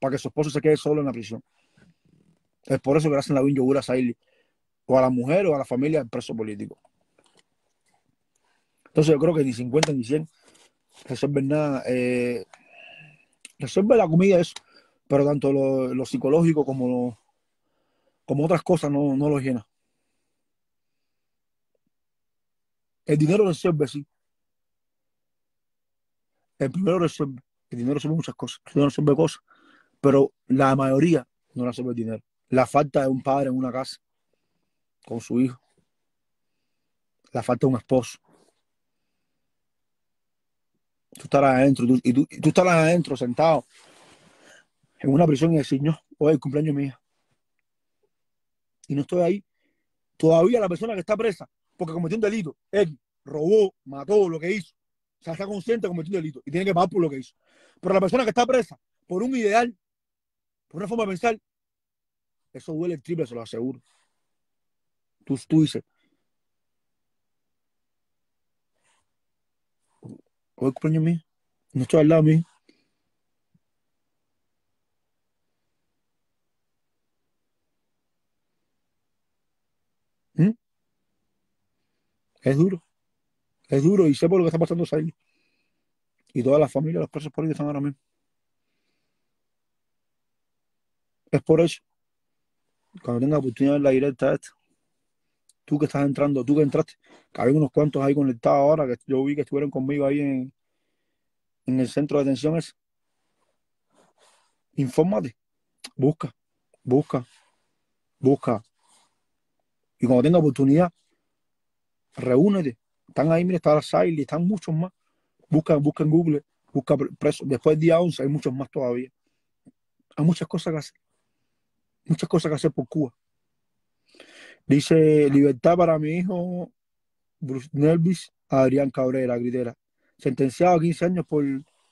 Para que su esposo se quede solo en la prisión. Es por eso que le hacen la yogur a O a la mujer o a la familia del preso político. Entonces yo creo que ni 50 ni 100 resuelven nada. Eh, resuelven la comida eso pero tanto lo, psicológico como, como otras cosas no, lo llena. El dinero resuelve, sí. El primero El dinero resuelve muchas cosas. El dinero resuelve cosas. Pero la mayoría no la resuelve el dinero. La falta de un padre en una casa con su hijo. La falta de un esposo. Tú estarás adentro y, tú, y tú estarás adentro sentado en una prisión y decir, no, hoy es el cumpleaños mío. Y no estoy ahí. Todavía la persona que está presa, porque cometió un delito, él robó, mató, lo que hizo. O sea, está consciente de cometió un delito y tiene que pagar por lo que hizo. Pero la persona que está presa por un ideal, por una forma de pensar, eso duele el triple, se lo aseguro. Tú, tú dices, hoy es cumpleaños mío, no estoy al lado mío. ¿Mm? Es duro. Es duro y sé por lo que está pasando ahí Y toda la familia, los presos políticos están ahora mismo. Es por eso. Cuando tenga oportunidad de ver la directa tú que estás entrando, tú que entraste, que había unos cuantos ahí conectados ahora, que yo vi que estuvieron conmigo ahí en, el centro de atención ese. Infórmate, busca, busca, busca. Y cuando tenga oportunidad, reúnete. Están ahí, mira, está y están muchos más. Busca, busca Google, busca preso. Después del día 11 hay muchos más todavía. Hay muchas cosas que hacer. Muchas cosas que hacer por Cuba. Dice, libertad para mi hijo Bruce Nervis, Adrián Cabrera, Gritera. Sentenciado a 15 años por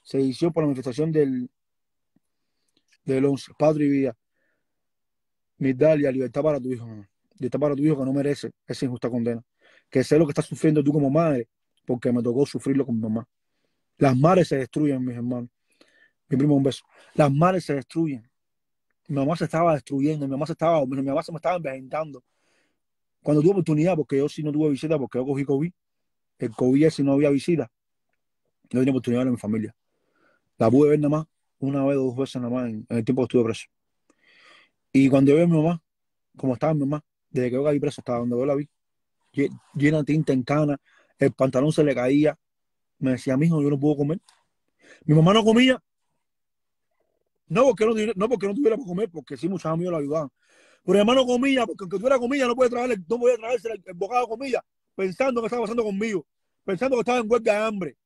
sedición por la manifestación del, del 11. Padre y vida. da libertad para tu hijo, mamá está para tu hijo que no merece esa injusta condena. Que sé lo que estás sufriendo tú como madre, porque me tocó sufrirlo con mi mamá. Las madres se destruyen, mis hermanos. Mi primo, un beso. Las madres se destruyen. Mi mamá se estaba destruyendo, mi mamá se estaba, mi mamá se me estaba envejentando. Cuando tuve oportunidad, porque yo sí no tuve visita, porque yo cogí COVID, el COVID si no había visita, no tenía oportunidad en mi familia. La pude ver nada más una vez o dos veces nada más en, el tiempo que estuve preso. Y cuando yo vi a mi mamá, como estaba mi mamá, desde que yo caí preso estaba donde yo la vi, llena de tinta en cana, el pantalón se le caía, me decía, hijo yo no puedo comer. Mi mamá no comía, no porque no, tuviera para comer, porque sí, muchos amigos la ayudaban. Pero mi mamá no comía, porque aunque tuviera comida, no podía traerle, no podía traerse el, bocado de comida, pensando que estaba pasando conmigo, pensando que estaba en huelga de hambre.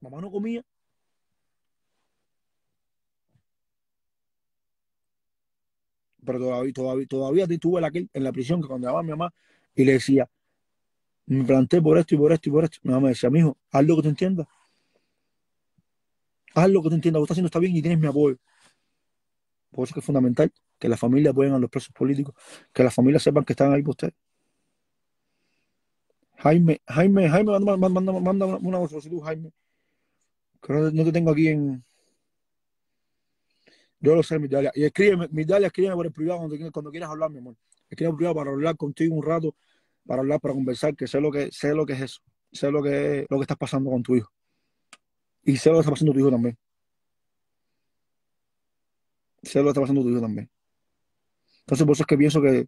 Mamá no comía. pero todavía, todavía, todavía tuve en la prisión que cuando llamaba a mi mamá y le decía, me planté por esto y por esto y por esto. Mi mamá me decía, hijo, haz lo que te entienda. Haz lo que te entienda, vos estás haciendo está bien y tienes mi apoyo. Por eso que es fundamental que la familia apoyen a los presos políticos, que las familias sepan que están ahí por ustedes. Jaime, Jaime, Jaime, manda, manda, manda una solicitud, Jaime. Que no te tengo aquí en, yo lo sé, mi Dalia. Y escríbeme, mi Dalia, escríbeme por el privado cuando, quieras hablar, mi amor. Escríbeme por privado para hablar contigo un rato, para hablar, para conversar, que sé lo que, sé lo que es eso. Sé lo que es, lo que estás pasando con tu hijo. Y sé lo que está pasando tu hijo también. Sé lo que está pasando tu hijo también. Entonces, por eso es que pienso que,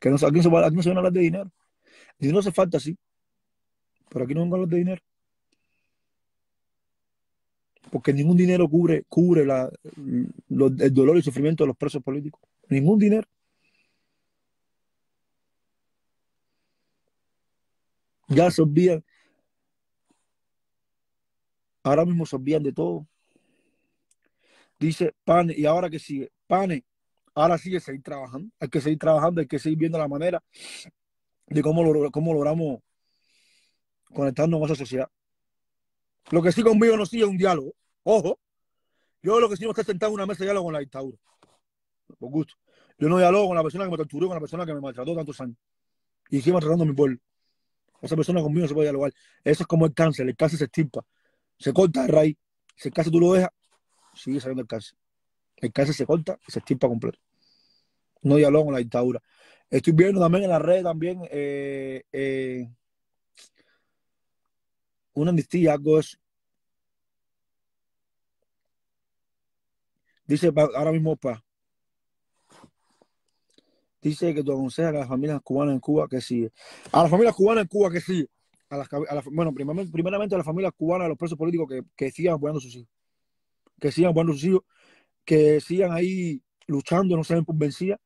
que aquí, no se, van a hablar de dinero. Y no hace falta, sí. Pero aquí no van a hablar de dinero porque ningún dinero cubre, cubre el dolor y sufrimiento de los presos políticos. Ningún dinero. Ya se olvidan. Ahora mismo se olvidan de todo. Dice Pane, y ahora que sigue, Pane, ahora sigue seguir trabajando. Hay que seguir trabajando, hay que seguir viendo la manera de cómo, cómo logramos conectarnos con esa sociedad. Lo que sí conmigo no sigue es un diálogo. Ojo, yo lo que sí no estar sentado en una mesa de diálogo con la dictadura. Por gusto. Yo no dialogo con la persona que me torturó, con la persona que me maltrató tantos años. Y sigue maltratando a mi pueblo. Esa persona conmigo no se puede dialogar. Eso es como el cáncer. El cáncer se estirpa. Se corta de raíz. Si el cáncer tú lo dejas, sigue saliendo el cáncer. El cáncer se corta y se estirpa completo. No dialogo con la dictadura. Estoy viendo también en la red también eh, eh, una amnistía, algo es Dice ahora mismo, pa. Dice que tú aconsejas a las familias cubanas en Cuba que sí, A las familias cubanas en Cuba que sí, bueno, primeramente, a las familias cubanas, a los presos políticos que, que sigan apoyando sus hijos. Que sigan apoyando sus hijos. Que sigan ahí luchando, no se den por vencida.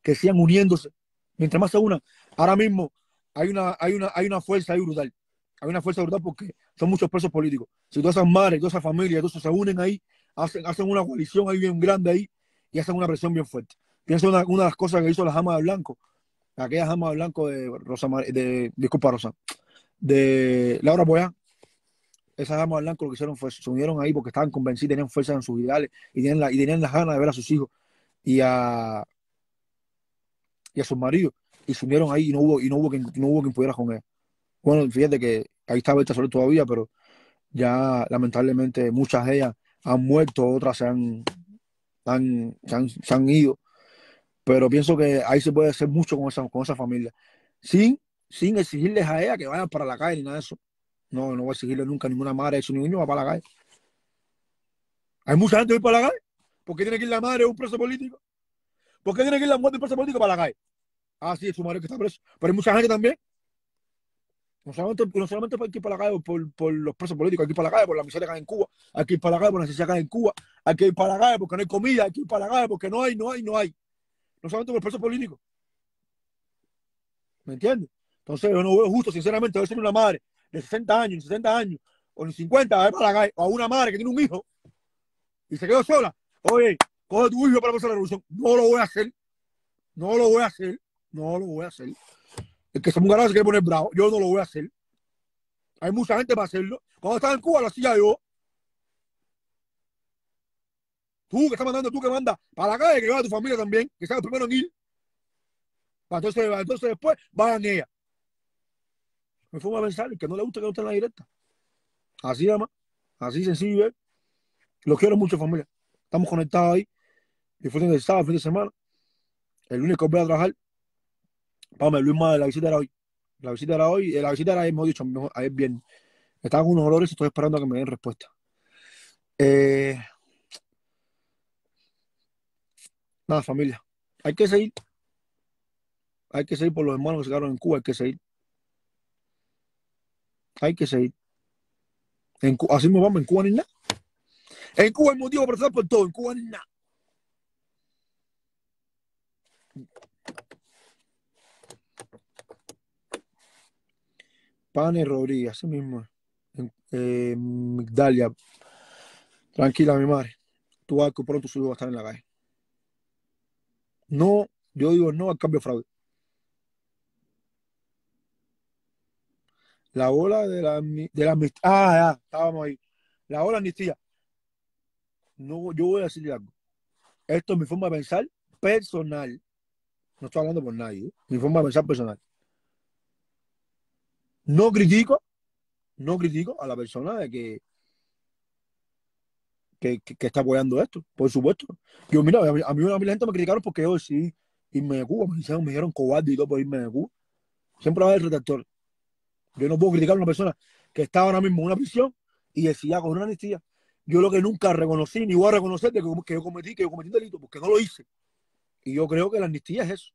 Que sigan uniéndose. Mientras más se unan, ahora mismo hay una, hay una, hay una fuerza ahí brutal. Hay una fuerza brutal porque son muchos presos políticos. Si todas esas madres, todas esas familias, todos se unen ahí, hacen, una coalición ahí bien grande ahí y hacen una presión bien fuerte. piensa una, una de las cosas que hizo las Jama de Blanco, aquellas Jama de Blanco de Rosa, de, disculpa Rosa, de Laura Boyan, esas Jama de Blanco lo que hicieron fue, se unieron ahí porque estaban convencidos, tenían fuerza en sus ideales y tenían, la, y tenían las ganas de ver a sus hijos y a, y a sus maridos y se unieron ahí y no hubo, y no hubo, quien, hubo quien pudiera con ella. Bueno, fíjate que ahí estaba el tesoro todavía, pero ya lamentablemente muchas de ellas han muerto, otras se han, ido. Pero pienso que ahí se puede hacer mucho con esa, con esa familia. Sin, sin exigirles a ella que vayan para la calle ni nada de eso. No, no voy a exigirle nunca a ninguna madre de su niño va para la calle. Hay mucha gente que va para la calle. ¿Por qué tiene que ir la madre de un preso político? ¿Por qué tiene que ir la muerte de un preso político para la calle? Ah, sí, su madre que está preso. Pero hay mucha gente también no solamente, no solamente hay que ir para la calle por, por, los presos políticos, hay que ir para la calle por la miseria que hay en Cuba, hay que ir para la calle por la necesidad que hay en Cuba, hay que ir para la calle porque no hay comida, hay que ir para la calle porque no hay, no hay, no hay. No solamente por los presos políticos. ¿Me entiendes? Entonces yo no veo justo, sinceramente, ver ser una madre de 60 años, de 60 años, o de 50, a para la calle, o a una madre que tiene un hijo y se quedó sola. Oye, coge tu hijo para pasar la revolución. No lo voy a hacer. No lo voy a hacer. No lo voy a hacer. El que se ponga que se quiere poner bravo. Yo no lo voy a hacer. Hay mucha gente para hacerlo. Cuando estaba en Cuba lo hacía yo. Tú que estás mandando, tú que mandas para la calle, que va a tu familia también, que sea el primero en ir. Entonces, entonces después vayan ella. Me fue a pensar, que no le gusta que no esté en la directa. Así llama así sencillo sirve. ¿eh? Los quiero mucho, familia. Estamos conectados ahí. Disfruten el sábado, fin de semana. El único que voy a trabajar, Vamos, Luis de la visita era hoy. La visita era hoy, eh, la visita era, hemos dicho, ayer bien. con unos olores y estoy esperando a que me den respuesta. Eh, nada, familia. Hay que seguir. Hay que seguir por los hermanos que se quedaron en Cuba, hay que seguir. Hay que seguir. En, así nos vamos, en Cuba ni nada. En Cuba hay motivo para estar por todo, en Cuba ni nada. Pane Rodríguez, así mismo. Eh, Migdalia. Tranquila, mi madre. Tu que pronto suyo va a estar en la calle. No, yo digo no al cambio fraude. La ola de la, de amnistía. Ah, ya, estábamos ahí. La ola de amnistía. No, yo voy a decirle algo. Esto es mi forma de pensar personal. No estoy hablando por nadie. ¿eh? Mi forma de pensar personal. No critico, no critico a la persona de que, que, está apoyando esto, por supuesto. Yo, mira, a mí, una gente me criticaron porque yo sí irme de Cuba, me dijeron, me cobarde y todo por irme de Cuba. Siempre va el haber Yo no puedo criticar a una persona que está ahora mismo en una prisión y decía con una amnistía. Yo lo que nunca reconocí ni voy a reconocer de que, que yo cometí, que yo cometí delito, porque no lo hice. Y yo creo que la amnistía es eso.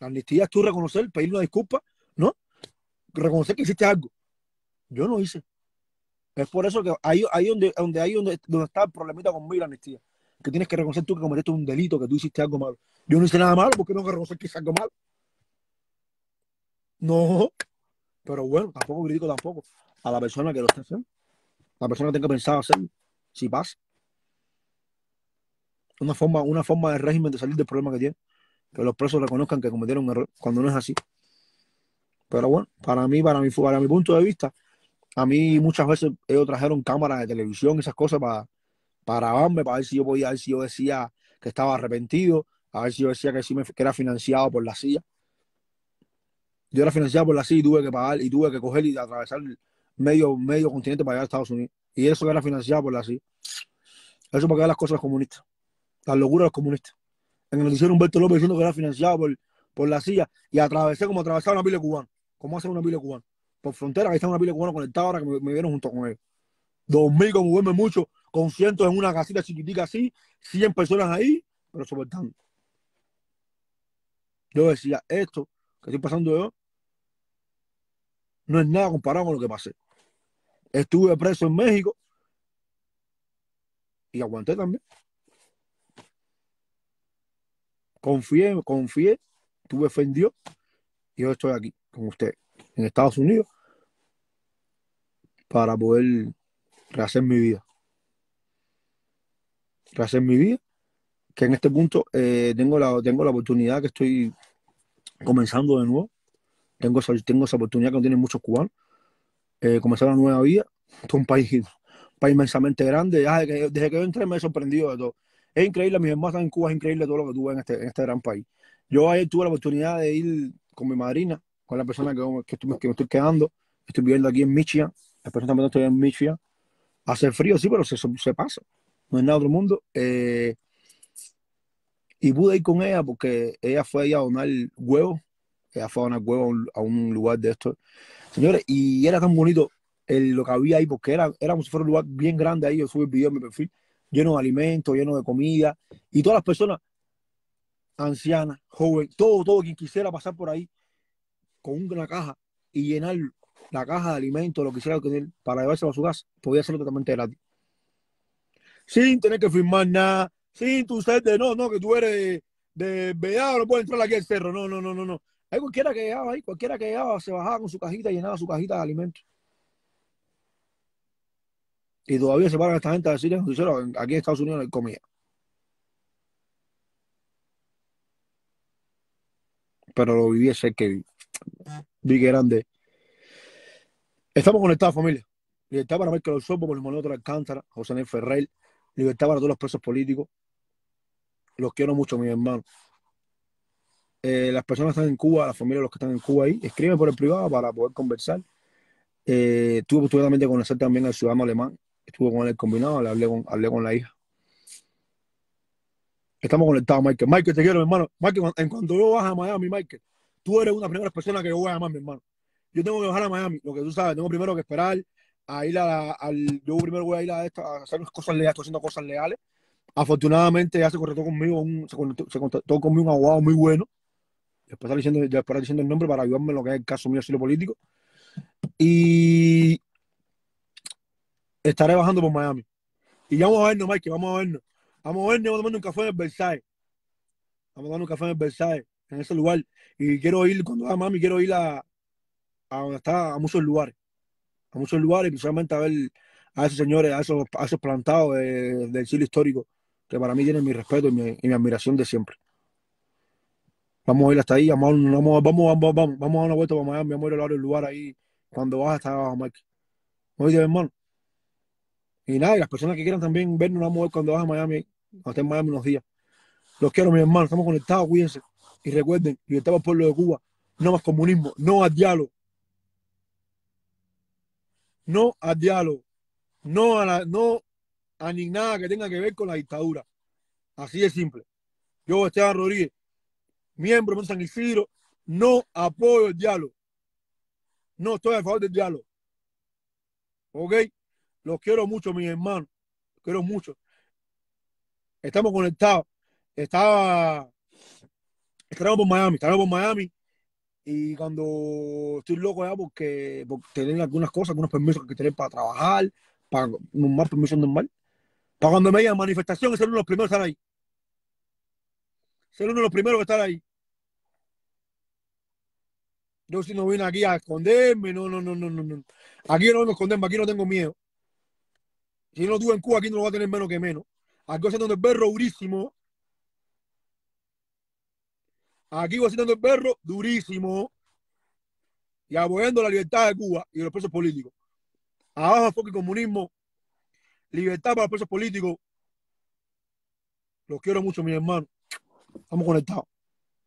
La amnistía es tú reconocer, pedir una disculpa, ¿no? reconocer que hiciste algo. Yo no hice. Es por eso que ahí, donde, donde, ahí donde, está el problemita con y la amnistía. Que tienes que reconocer tú que cometiste un delito, que tú hiciste algo malo. Yo no hice nada malo, porque no reconocer que hice algo malo? No. Pero bueno, tampoco critico tampoco a la persona que lo está haciendo. La persona que tenga pensado hacerlo, si pasa. Una forma, una forma de régimen de salir del problema que tiene. Que los presos reconozcan que cometieron un error cuando no es así. Pero bueno, para mí, para mi, para mi punto de vista, a mí muchas veces ellos trajeron cámaras de televisión, esas cosas para, para grabarme, para ver si yo podía, ver si yo decía que estaba arrepentido, a ver si yo decía que, sí me, que era financiado por la CIA Yo era financiado por la CIA y tuve que pagar y tuve que coger y atravesar medio, medio continente para llegar a Estados Unidos. Y eso que era financiado por la CIA. Eso para que las cosas comunistas. Las locuras de los comunistas. En el noticiero Humberto López diciendo que era financiado por, por la CIA y atravesé como atravesaba una pila cubana. ¿Cómo hacer una pila cubana? Por frontera, ahí está una pila cubana conectada ahora que me, vieron junto con él. Dos mil, como duerme mucho, con cientos en una casita chiquitica así, 100 personas ahí, pero soportando. Yo decía, esto que estoy pasando yo no es nada comparado con lo que pasé. Estuve preso en México y aguanté también. Confié, confié, tuve fe en Dios y hoy estoy aquí con usted en Estados Unidos para poder rehacer mi vida. Rehacer mi vida, que en este punto eh, tengo, la, tengo la oportunidad que estoy comenzando de nuevo. Tengo esa, tengo esa oportunidad que no tienen muchos cubanos. Eh, comenzar una nueva vida. Esto es un país, país inmensamente grande. Ah, desde, que, yo entré me he sorprendido de todo. Es increíble, mis hermanos en Cuba es increíble todo lo que tuve en este, en este gran país. Yo ayer tuve la oportunidad de ir con mi madrina con la persona que, que, me estoy quedando. Estoy viviendo aquí en Michigan. también estoy en Michigan. Hace frío, sí, pero se, se pasa. No es nada otro mundo. Eh, y pude ir con ella porque ella fue ahí a donar huevos. Ella fue a donar huevos a un, lugar de estos. Señores, y era tan bonito el, lo que había ahí, porque era, era como si fuera un lugar bien grande ahí. Yo subí el video en mi perfil, lleno de alimentos, lleno de comida. Y todas las personas, ancianas, jóvenes, todo, todo quien quisiera pasar por ahí, con una caja y llenar la caja de alimentos, lo que sea, que para llevarse a su gas, podía hacerlo totalmente gratis. Sin tener que firmar nada, sin tu ser de no, no, que tú eres de veado, no puedes entrar aquí al cerro. No, no, no, no, no. Hay cualquiera que llegaba ahí, cualquiera que llegaba se bajaba con su cajita llenaba su cajita de alimentos. Y todavía se paran esta gente a que aquí en Estados Unidos no hay comida. Pero lo viviese que que grande. Estamos conectados, familia. Libertad para Michael Osorbo, por el de Alcántara, José Nel Ferrer. Libertad para todos los presos políticos. Los quiero mucho, mis hermanos. Eh, las personas están en Cuba, las familias los que están en Cuba ahí, escriben por el privado para poder conversar. Eh, tuve oportunidad de conocer también al ciudadano alemán. Estuve con él combinado, le hablé con, hablé con la hija. Estamos conectados, Michael. Michael, te quiero, hermano. Michael, en cuanto yo baja a Miami, Michael, tú eres una de las primeras personas que yo voy a llamar, mi hermano. Yo tengo que bajar a Miami, lo que tú sabes, tengo primero que esperar a ir a, al, yo primero voy a ir a, esta, a hacer cosas leales, estoy haciendo cosas leales. Afortunadamente ya se contrató conmigo, un, se, conmigo un abogado muy bueno. Después estar diciendo, el nombre para ayudarme en lo que es el caso mío asilo político. Y estaré bajando por Miami. Y ya vamos a vernos, Mike, vamos a vernos. Vamos a vernos, vamos a tomar un café en el Versailles. Vamos a tomar un café en el Versailles en ese lugar. Y quiero ir, cuando vaya a Miami, quiero ir a, a, está a muchos lugares. A muchos lugares, principalmente a ver a esos señores, a esos, esos plantados del siglo histórico, que para mí tienen mi respeto y mi, admiración de siempre. Vamos a ir hasta ahí, vamos, vamos, vamos, vamos, vamos a dar una vuelta para Miami, vamos a ir a varios lugares ahí cuando vas hasta abajo, Mike. Oye, hermano. Y nada, y las personas que quieran también vernos, vamos a ver cuando vas a Miami, hasta en Miami unos días. Los quiero, mi hermano, estamos conectados, cuídense. Y recuerden, libertad para pueblo de Cuba, no más comunismo, no al diálogo. No al diálogo. No a, no a ni nada que tenga que ver con la dictadura. Así de simple. Yo, Esteban Rodríguez, miembro de San Isidro, no apoyo el diálogo. No estoy a favor del diálogo. ¿Ok? Los quiero mucho, mis hermanos. Los quiero mucho. Estamos conectados. Estaba estaba en Miami, estaba en Miami. Y cuando estoy loco ya porque, porque tener algunas cosas, algunos permisos que tener para trabajar, para más permiso normal. Para cuando me a manifestación, ser uno de los primeros que estar ahí. Ser uno de los primeros que estar ahí. Yo si no vine aquí a esconderme, no, no, no, no, no. Aquí no me a esconderme, aquí no tengo miedo. Si no tuve en Cuba, aquí no lo va a tener menos que menos. Aquí donde es ver durísimo, Aquí citando el perro, durísimo. Y apoyando la libertad de Cuba y los presos políticos. Abajo enfoque comunismo. Libertad para los presos políticos. Los quiero mucho, mi hermano. Estamos conectados.